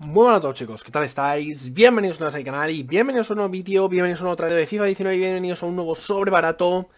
Muy buenas a todos chicos, ¿qué tal estáis? Bienvenidos a nuestro canal y bienvenidos a un nuevo vídeo, bienvenidos a un nuevo de FIFA 19 y bienvenidos a un nuevo sobre barato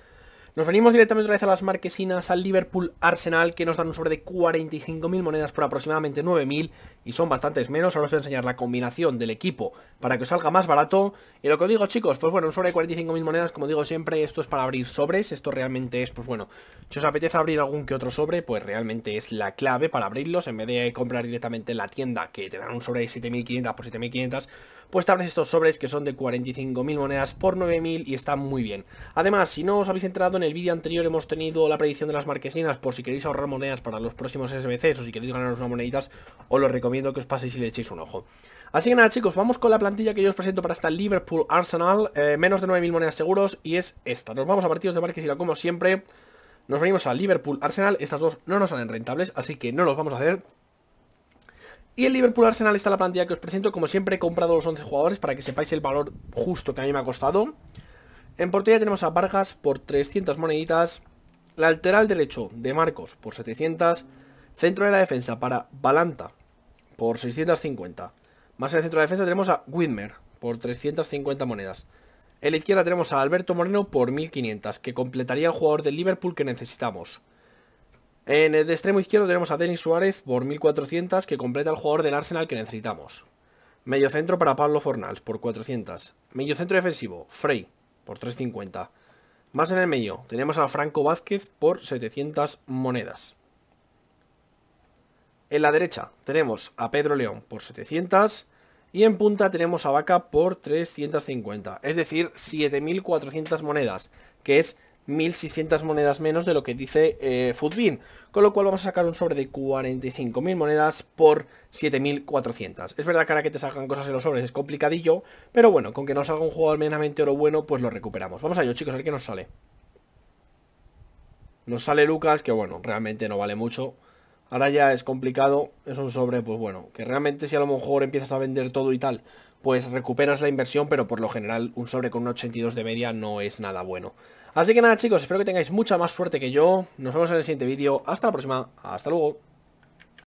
nos venimos directamente otra vez a las marquesinas, al Liverpool Arsenal, que nos dan un sobre de 45.000 monedas por aproximadamente 9.000, y son bastantes menos. Ahora os voy a enseñar la combinación del equipo para que os salga más barato. Y lo que os digo, chicos, pues bueno, un sobre de 45.000 monedas, como digo siempre, esto es para abrir sobres, esto realmente es, pues bueno, si os apetece abrir algún que otro sobre, pues realmente es la clave para abrirlos, en vez de comprar directamente en la tienda, que te dan un sobre de 7.500 por 7.500, pues te abres estos sobres que son de 45.000 monedas por 9.000 y están muy bien. Además, si no os habéis entrado en el vídeo anterior hemos tenido la predicción de las marquesinas por si queréis ahorrar monedas para los próximos SBCs o si queréis ganaros unas moneditas, os lo recomiendo que os paséis y le echéis un ojo. Así que nada chicos, vamos con la plantilla que yo os presento para esta Liverpool Arsenal, eh, menos de 9.000 monedas seguros y es esta. Nos vamos a partidos de marquesina como siempre, nos venimos a Liverpool Arsenal, estas dos no nos salen rentables, así que no los vamos a hacer. Y el Liverpool Arsenal está la plantilla que os presento. Como siempre, he comprado los 11 jugadores para que sepáis el valor justo que a mí me ha costado. En portería tenemos a Vargas por 300 moneditas. Lateral derecho de Marcos por 700. Centro de la defensa para Balanta por 650. Más en el centro de la defensa tenemos a Widmer por 350 monedas. En la izquierda tenemos a Alberto Moreno por 1500, que completaría el jugador del Liverpool que necesitamos. En el extremo izquierdo tenemos a Denis Suárez por 1400 que completa el jugador del Arsenal que necesitamos. Medio centro para Pablo Fornals por 400. Medio centro defensivo, Frey por 350. Más en el medio, tenemos a Franco Vázquez por 700 monedas. En la derecha tenemos a Pedro León por 700 y en punta tenemos a Vaca por 350, es decir, 7.400 monedas, que es 1.600 monedas menos de lo que dice eh, con lo cual vamos a sacar un sobre de 45.000 monedas por 7.400. Es verdad que ahora que te salgan cosas en los sobres es complicadillo, pero bueno, con que nos haga un juego almenamente oro bueno, pues lo recuperamos. Vamos a ello, chicos, a ver qué nos sale. Nos sale Lucas, que bueno, realmente no vale mucho. Ahora ya es complicado, es un sobre, pues bueno, que realmente si a lo mejor empiezas a vender todo y tal, pues recuperas la inversión, pero por lo general un sobre con un 82 de media no es nada bueno. Así que nada chicos, espero que tengáis mucha más suerte que yo, nos vemos en el siguiente vídeo, hasta la próxima, hasta luego.